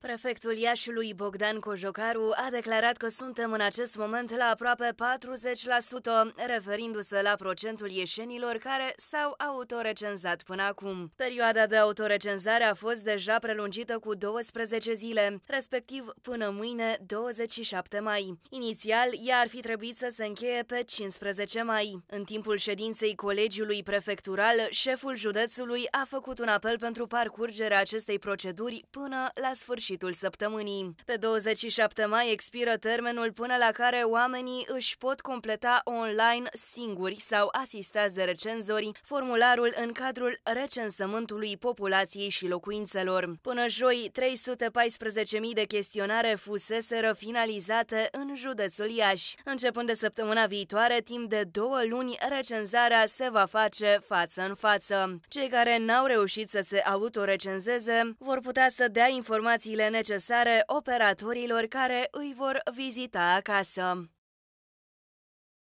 Prefectul Iașului Bogdan Cojocaru a declarat că suntem în acest moment la aproape 40%, referindu-se la procentul ieșenilor care s-au autorecenzat până acum. Perioada de autorecenzare a fost deja prelungită cu 12 zile, respectiv până mâine 27 mai. Inițial, ea ar fi trebuit să se încheie pe 15 mai. În timpul ședinței Colegiului Prefectural, șeful județului a făcut un apel pentru parcurgerea acestei proceduri până la sfârșit sfârșitul săptămânii. Pe 27 mai expiră termenul până la care oamenii își pot completa online singuri sau asistați de recenzori formularul în cadrul recensământului populației și locuințelor. Până joi, 314.000 de chestionare fuseseră finalizate în județul Iași. Începând de săptămâna viitoare, timp de două luni, recenzarea se va face față în față. Cei care n-au reușit să se autorecenzeze vor putea să dea informații informațiile necesare operatorilor care îi vor vizita acasă.